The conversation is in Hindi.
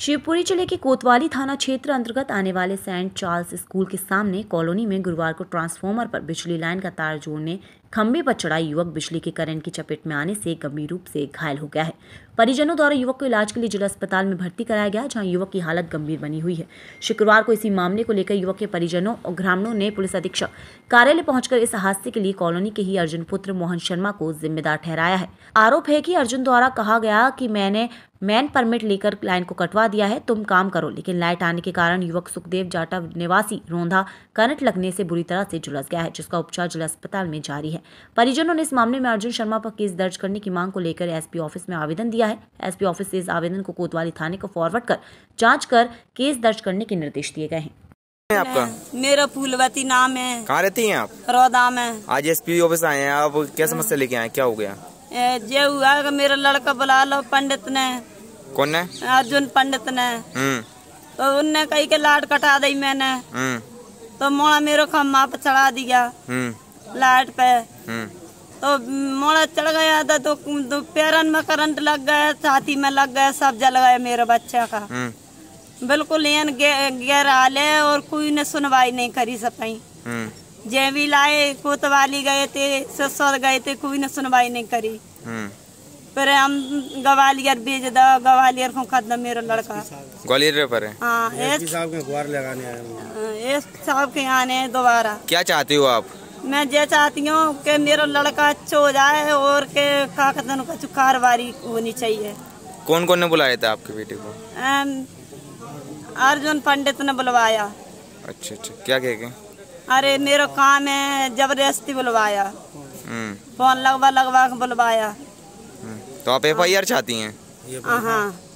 शिवपुरी जिले के कोतवाली थाना क्षेत्र अंतर्गत आने वाले सेंट चार्ल्स स्कूल के सामने कॉलोनी में गुरुवार को ट्रांसफार्मर पर बिजली लाइन का तार जोड़ने खंबे पर चढ़ा युवक बिजली के करंट की चपेट में आने से गंभीर रूप से घायल हो गया है परिजनों द्वारा युवक को इलाज के लिए जिला अस्पताल में भर्ती कराया गया जहां युवक की हालत गंभीर बनी हुई है शुक्रवार को इसी मामले को लेकर युवक के परिजनों और ग्रामीणों ने पुलिस अधीक्षक कार्यालय पहुंचकर इस हादसे के लिए कॉलोनी के ही अर्जुन पुत्र मोहन शर्मा को जिम्मेदार ठहराया है आरोप है की अर्जुन द्वारा कहा गया की मैंने मैन परमिट लेकर लाइन को कटवा दिया है तुम काम करो लेकिन लाइट आने के कारण युवक सुखदेव जाटा निवासी रोंधा करंट लगने से बुरी तरह से झुलस गया है जिसका उपचार जिला अस्पताल में जारी है परिजनों ने इस मामले में अर्जुन शर्मा पर केस दर्ज करने की मांग को लेकर एसपी ऑफिस में आवेदन दिया है एसपी ऑफिस से इस आवेदन को कोतवाली थाने को फॉरवर्ड कर जाँच कर केस दर्ज करने के निर्देश दिए गए हैं आपका मेरा फूलवती नाम है कहाँ रहती है आप रोदा में आज एस ऑफिस आए हैं आप क्या समस्या लेके आए क्या हो गया ये हुआ मेरा लड़का बुला लो पंडित ने कौन है अर्जुन पंडित ने हम्म। तो उनने कही के लाट कटा दी मैंने हम्म। तो मोड़ा मेरे खम्मा पे चढ़ा दिया हम्म। लाट पे तो मोड़ा चढ़ गया था तो, तो पैरन में करंट लग गया छाती में लग गया सब जल गया मेरे बच्चे का बिल्कुल यन गैर है और कोई ने सुनवाई नहीं करी सपाई जय भी लाए कोतवाली गए थे ससुर गए थे कोई ने सुनवाई नहीं करी पर हम ग्वालियर बेच दो ग्वालियर को खद मेरा लड़का ग्वालियर पर है हाँ, साहब के हाँ, आने दोबारा क्या चाहती हो आप मैं ये चाहती हूँ कि मेरा लड़का अच्छा हो जाए और के काकदन का कारवारी होनी चाहिए कौन कौन ने बुलाया था आपके बेटे को अर्जुन पंडित ने बुलवाया अच्छा अच्छा क्या कह गए अरे मेरा काम है जबरदस्ती बुलवाया हम्म। फोन लगवा लगवा के बुलवाया तो आप एफ आई आर चाहती हैं हाँ, हाँ।